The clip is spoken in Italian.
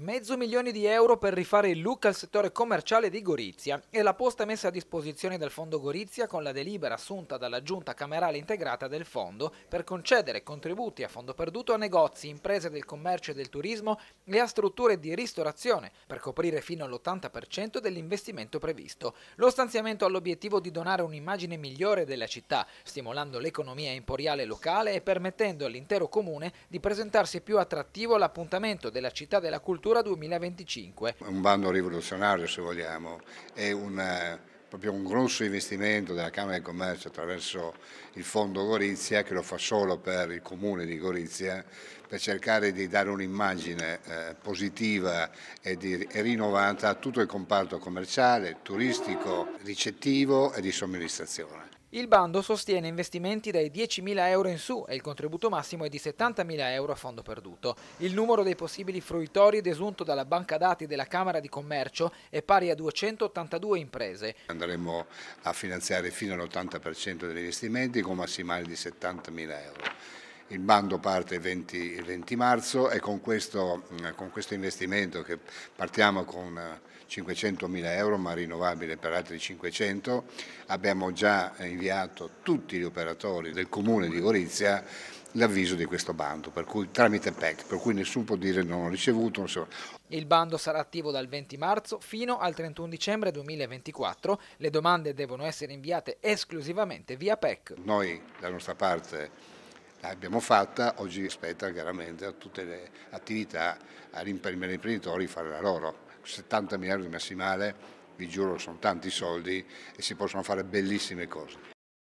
Mezzo milione di euro per rifare il look al settore commerciale di Gorizia e la posta messa a disposizione del Fondo Gorizia con la delibera assunta dalla Giunta Camerale Integrata del Fondo per concedere contributi a fondo perduto a negozi, imprese del commercio e del turismo e a strutture di ristorazione per coprire fino all'80% dell'investimento previsto. Lo stanziamento ha l'obiettivo di donare un'immagine migliore della città, stimolando l'economia imporiale locale e permettendo all'intero comune di presentarsi più attrattivo all'appuntamento della città della cultura Cultura 2025. Un bando rivoluzionario se vogliamo, è un, eh, proprio un grosso investimento della Camera di Commercio attraverso il Fondo Gorizia che lo fa solo per il Comune di Gorizia per cercare di dare un'immagine eh, positiva e, di, e, rinnovata a tutto il comparto commerciale, turistico, ricettivo e di somministrazione. Il bando sostiene investimenti dai 10.000 euro in su e il contributo massimo è di 70.000 euro a fondo perduto. Il numero dei possibili fruitori desunto dalla banca dati della Camera di Commercio è pari a 282 imprese. Andremo a finanziare fino all'80% degli investimenti con massimali di 70.000 euro. Il bando parte il 20, il 20 marzo e con questo, mm, con questo, investimento che partiamo con 500.000 eh, euro ma rinnovabile per altri 500 abbiamo già inviato tutti gli operatori del comune di Gorizia l'avviso di questo bando, per cui, tramite PEC, per cui nessuno può dire non ho ricevuto. Non so. Il bando sarà attivo dal 20 marzo fino al 31 dicembre 2024. Le domande devono essere inviate esclusivamente via PEC. Noi, dalla nostra parte, l'abbiamo fatta, oggi spetta chiaramente a tutte le attività, agli imprenditori fare la loro. 70 miliardi massimale, vi giuro sono tanti soldi e si possono fare bellissime cose.